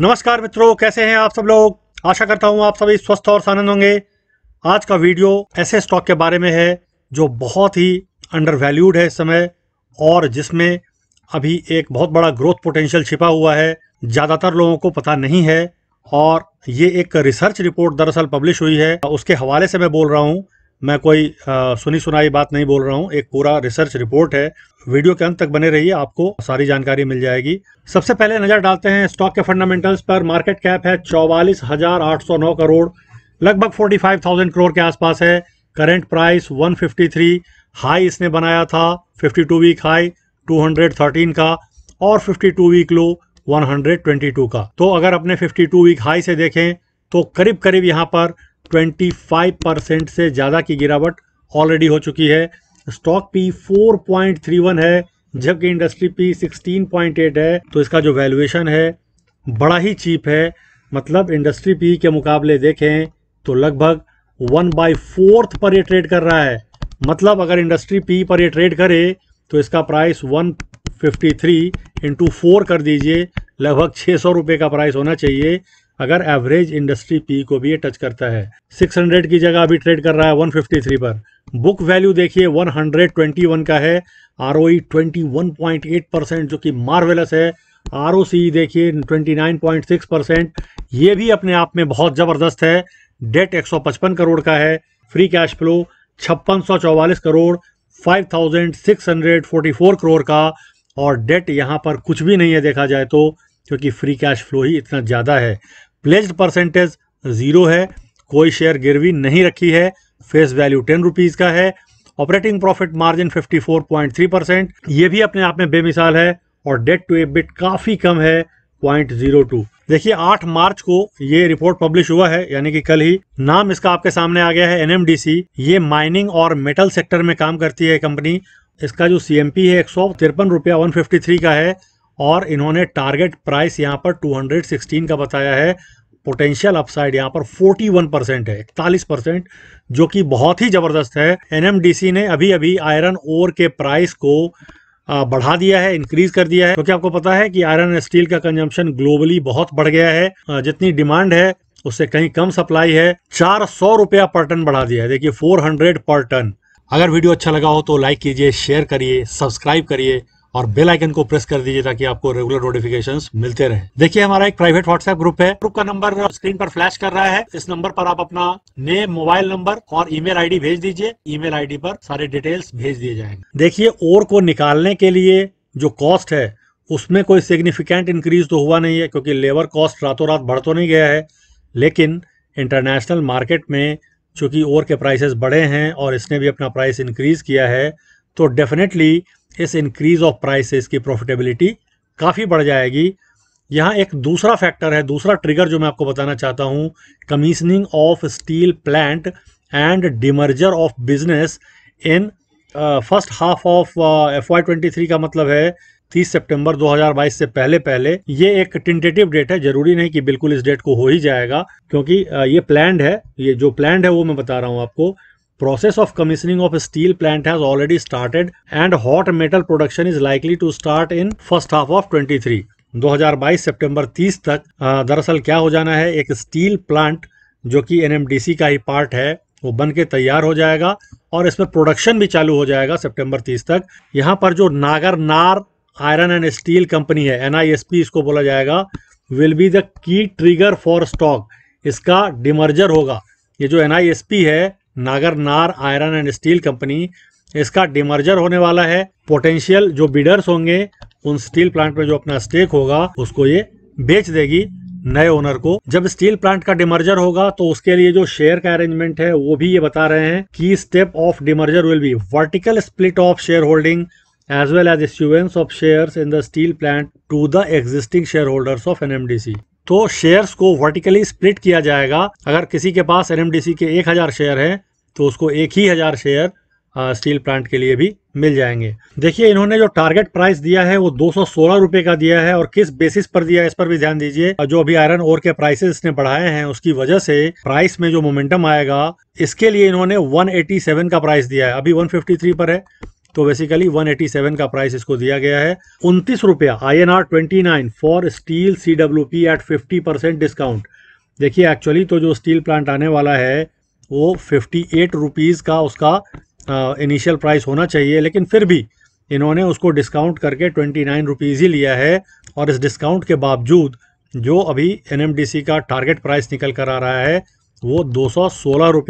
नमस्कार मित्रों कैसे हैं आप सब लोग आशा करता हूं आप सभी स्वस्थ और सानंद होंगे आज का वीडियो ऐसे स्टॉक के बारे में है जो बहुत ही अंडर वैल्यूड है इस समय और जिसमें अभी एक बहुत बड़ा ग्रोथ पोटेंशियल छिपा हुआ है ज़्यादातर लोगों को पता नहीं है और ये एक रिसर्च रिपोर्ट दरअसल पब्लिश हुई है उसके हवाले से मैं बोल रहा हूँ मैं कोई आ, सुनी सुनाई बात नहीं बोल रहा हूँ एक पूरा रिसर्च रिपोर्ट है वीडियो के अंत तक बने रहिए आपको सारी जानकारी मिल जाएगी सबसे पहले नजर डालते हैं स्टॉक के फंडामेंटल्स पर मार्केट कैप है चौवालीस हजार आठ सौ नौ करोड़ लगभग फोर्टी फाइव थाउजेंड करोड़ के आसपास है current price one fifty three high इसने बनाया था fifty two week high two hundred thirteen का और fifty two week low one hundred twenty two का तो अगर अपने फिफ्टी टू वीक हाई से देखें तो करीब करीब यहाँ पर 25 परसेंट से ज़्यादा की गिरावट ऑलरेडी हो चुकी है स्टॉक पी 4.31 है जबकि इंडस्ट्री पी 16.8 है तो इसका जो वैल्यूएशन है बड़ा ही चीप है मतलब इंडस्ट्री पी के मुकाबले देखें तो लगभग वन बाई फोर्थ पर ये ट्रेड कर रहा है मतलब अगर इंडस्ट्री पी पर ये ट्रेड करे तो इसका प्राइस 153 फिफ्टी इंटू फोर कर दीजिए लगभग छः सौ रुपये का प्राइस होना चाहिए अगर एवरेज इंडस्ट्री पी को भी ये टच करता है 600 की जगह अभी ट्रेड कर रहा है 153 पर बुक वैल्यू देखिए 121 का है आर 21.8 परसेंट जो कि मार्वेलस है आर e देखिए 29.6 परसेंट ये भी अपने आप में बहुत ज़बरदस्त है डेट 155 करोड़ का है फ्री कैश फ्लो छप्पन करोड़ 5,644 करोड़ का और डेट यहाँ पर कुछ भी नहीं है देखा जाए तो क्योंकि फ्री कैश फ्लो ही इतना ज़्यादा है प्लेस्ड परसेंटेज ज़ीरो है कोई शेयर गिरवी नहीं रखी है फेस वैल्यू टेन रुपीज़ का है ऑपरेटिंग प्रॉफिट मार्जिन 54.3 परसेंट ये भी अपने आप में बेमिसाल है और डेट टू एबिट काफ़ी कम है पॉइंट जीरो टू देखिए आठ मार्च को ये रिपोर्ट पब्लिश हुआ है यानी कि कल ही नाम इसका आपके सामने आ गया है एनएमडीसी ये माइनिंग और मेटल सेक्टर में काम करती है कंपनी इसका जो सीएमपी है एक सौ तिरपन रुपया वन फिफ्टी थ्री का है और इन्होंने टारगेट प्राइस यहाँ पर 216 का बताया है पोटेंशियल अपसाइड यहाँ पर 41 परसेंट है इकतालीस परसेंट जो कि बहुत ही ज़बरदस्त है एनएमडीसी ने अभी अभी आयरन ओर के प्राइस को बढ़ा दिया है इंक्रीज कर दिया है क्योंकि आपको पता है कि आयरन स्टील का कंजम्पशन ग्लोबली बहुत बढ़ गया है जितनी डिमांड है उससे कहीं कम सप्लाई है चार सौ रुपया पर टन बढ़ा दिया है देखिए फोर हंड्रेड पर टन अगर वीडियो अच्छा लगा हो तो लाइक कीजिए शेयर करिए सब्सक्राइब करिए और बेल आइकन को प्रेस कर दीजिए ताकि आपको रेगुलर नोटिफिकेशंस मिलते रहे देखिए हमारा एक प्राइवेट व्हाट्सएप ग्रुप है ग्रुप का नंबर स्क्रीन पर फ्लैश कर रहा है इस नंबर पर आप अपना नेम मोबाइल नंबर और ईमेल आईडी भेज दीजिए ईमेल आईडी पर सारे डिटेल्स भेज दिए जाएंगे देखिए और को निकालने के लिए जो कॉस्ट है उसमें कोई सिग्निफिकेंट इंक्रीज तो हुआ नहीं है क्योंकि लेबर कॉस्ट रातों रात बढ़ तो नहीं गया है लेकिन इंटरनेशनल मार्केट में चूँकि ओर के प्राइसेस बढ़े हैं और इसने भी अपना प्राइस इंक्रीज़ किया है तो डेफिनेटली इस इंक्रीज़ ऑफ प्राइस की प्रॉफिटेबिलिटी काफ़ी बढ़ जाएगी यहाँ एक दूसरा फैक्टर है दूसरा ट्रिगर जो मैं आपको बताना चाहता हूँ commissioning of steel plant and demerger of business in first half of F Y twenty three का मतलब है 30 सितंबर 2022 से पहले पहले ये एक टेंटेटिव डेट है जरूरी नहीं कि बिल्कुल इस डेट को हो ही जाएगा क्योंकि ये प्लान है ये जो प्लान है वो मैं बता रहा हूँ आपको Process of commissioning of steel plant has already started and hot metal production is likely to start in first half of 23. 2022 सितंबर 30 तक दरअसल क्या हो जाना है एक स्टील प्लांट जो कि एनएमडीसी का ही पार्ट है वो बन के तैयार हो जाएगा और इसमें प्रोडक्शन भी चालू हो जाएगा सितंबर 30 तक यहाँ पर जो Nagarnar iron and steel company है एन इसको बोला जाएगा will be the key trigger for stock इसका डिमर्जर होगा ये जो एन है Nagarnar iron and steel company इसका डिमर्जर होने वाला है पोटेंशियल जो बिडर्स होंगे उन स्टील प्लांट में जो अपना स्टेक होगा उसको ये बेच देगी नए ओनर को जब स्टील प्लांट का डिमर्जर होगा तो उसके लिए जो शेयर का अरेंजमेंट है वो भी ये बता रहे हैं कि step of demerger will be vertical split of shareholding as well as issuance of share in the steel plant to the existing shareholders of N तो शेयर्स को वर्टिकली स्प्लिट किया जाएगा अगर किसी के पास एनएमडीसी के 1000 share हैं तो उसको एक ही हज़ार शेयर स्टील प्लांट के लिए भी मिल जाएंगे देखिए इन्होंने जो टारगेट प्राइस दिया है वो दो रुपए का दिया है और किस बेसिस पर दिया है इस पर भी ध्यान दीजिए जो अभी आयरन ओर के प्राइसेस इसने बढ़ाए हैं उसकी वजह से प्राइस में जो मोमेंटम आएगा इसके लिए इन्होंने 187 का प्राइस दिया है अभी 153 पर है तो बेसिकली 187 का प्राइस इसको दिया गया है उनतीस रुपया I N R twenty nine for steel C W P at fifty percent discount देखिए एक्चुअली तो जो स्टील प्लांट आने वाला है वो फिफ्टी एट रुपीज़ का उसका इनिशियल प्राइस होना चाहिए लेकिन फिर भी इन्होंने उसको डिस्काउंट करके ट्वेंटी नाइन रुपीज़ ही लिया है और इस डिस्काउंट के बावजूद जो अभी एन का टारगेट प्राइस निकल कर आ रहा है वो दो सौ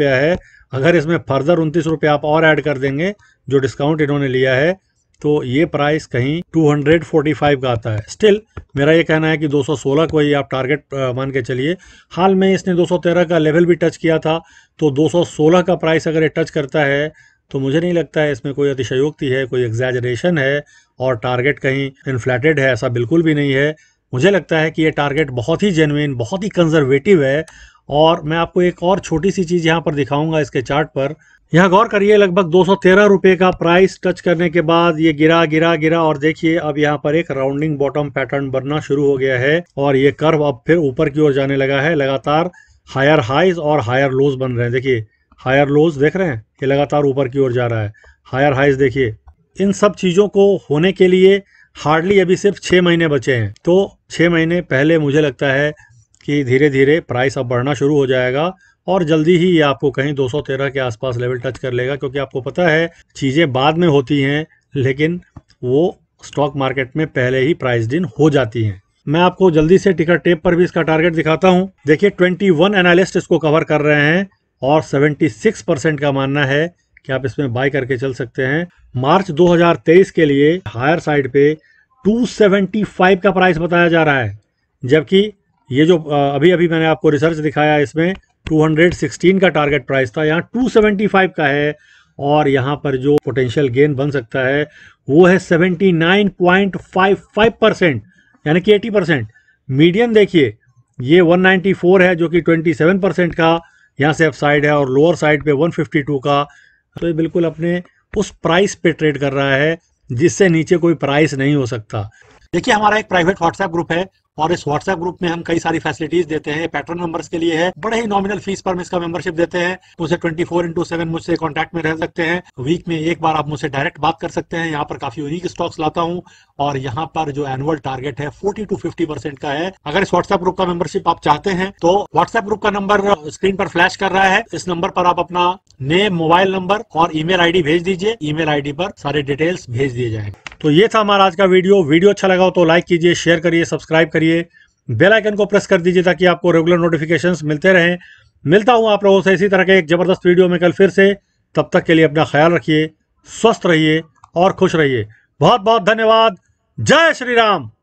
है अगर इसमें फर्दर उनतीस रुपये आप और ऐड कर देंगे जो डिस्काउंट इन्होंने लिया है तो ये प्राइस कहीं 245 का आता है स्टिल मेरा ये कहना है कि 216 को ही आप टारगेट मान के चलिए हाल में इसने 213 का लेवल भी टच किया था तो 216 का प्राइस अगर ये टच करता है तो मुझे नहीं लगता है इसमें कोई अतिशयोक्ति है कोई एग्जैजरेशन है और टारगेट कहीं इन्फ्लेटेड है ऐसा बिल्कुल भी नहीं है मुझे लगता है कि ये टारगेट बहुत ही जेनविन बहुत ही कंजर्वेटिव है और मैं आपको एक और छोटी सी चीज़ यहाँ पर दिखाऊंगा इसके चार्ट पर यहाँ गौर करिए लगभग दो सौ का प्राइस टच करने के बाद ये गिरा गिरा गिरा और देखिए अब यहाँ पर एक राउंडिंग बॉटम पैटर्न बनना शुरू हो गया है और ये कर्व अब फिर ऊपर की ओर जाने लगा है लगातार हायर हाइज और हायर लोज बन रहे हैं देखिए हायर लोज देख रहे हैं ये लगातार ऊपर की ओर जा रहा है हायर हाइज देखिए इन सब चीज़ों को होने के लिए हार्डली अभी सिर्फ छह महीने बचे हैं तो छह महीने पहले मुझे लगता है कि धीरे धीरे प्राइस अब बढ़ना शुरू हो जाएगा और जल्दी ही ये आपको कहीं 213 के आसपास लेवल टच कर लेगा क्योंकि आपको पता है चीज़ें बाद में होती हैं लेकिन वो स्टॉक मार्केट में पहले ही प्राइस इन हो जाती हैं मैं आपको जल्दी से टिकट टेप पर भी इसका टारगेट दिखाता हूँ देखिए 21 एनालिस्ट इसको कवर कर रहे हैं और 76 परसेंट का मानना है कि आप इसमें बाय करके चल सकते हैं मार्च 2023 के लिए हायर साइड पे 275 का प्राइस बताया जा रहा है जबकि ये जो अभी अभी मैंने आपको रिसर्च दिखाया इसमें 216 का टारगेट प्राइस था यहाँ 275 का है और यहाँ पर जो पोटेंशियल गेन बन सकता है वो है 79.55 परसेंट यानी कि 80 परसेंट मीडियम देखिए ये 194 है जो कि 27 परसेंट का यहाँ से अप साइड है और लोअर साइड पे 152 का तो ये बिल्कुल अपने उस प्राइस पे ट्रेड कर रहा है जिससे नीचे कोई प्राइस नहीं हो सकता देखिए हमारा एक प्राइवेट व्हाट्सएप ग्रुप है और इस व्हाट्सएप ग्रुप में हम कई सारी फैसिलिटीज देते हैं पैटर्न मेंबर्स के लिए है बड़े ही नॉमिनल फीस पर हम इसका मेंबरशिप देते हैं मुझसे 24 फोर इंटू सेवन मुझसे कॉन्टेक्ट में रह सकते हैं वीक में एक बार आप मुझसे डायरेक्ट बात कर सकते हैं यहाँ पर काफी यूनिक स्टॉक्स लाता हूँ और यहाँ पर जो एनुअल टारगेट है फोर्टी टू फिफ्टी परसेंट का है अगर इस व्हाट्सएप ग्रुप का मेंबरशिप आप चाहते हैं तो व्हाट्सएप ग्रुप का नंबर स्क्रीन पर फ्लैश कर रहा है इस नंबर पर आप अपना नेम मोबाइल नंबर और ईमेल आईडी भेज दीजिए ईमेल आईडी पर सारे डिटेल्स भेज दिए जाएंगे तो ये था हमारा आज का वीडियो वीडियो अच्छा लगा हो तो लाइक कीजिए शेयर करिए सब्सक्राइब करिए बेल आइकन को प्रेस कर दीजिए ताकि आपको रेगुलर नोटिफिकेशन मिलते रहें मिलता हूँ आप लोगों से इसी तरह के एक ज़बरदस्त वीडियो में कल फिर से तब तक के लिए अपना ख्याल रखिए स्वस्थ रहिए और खुश रहिए बहुत बहुत धन्यवाद जय श्री राम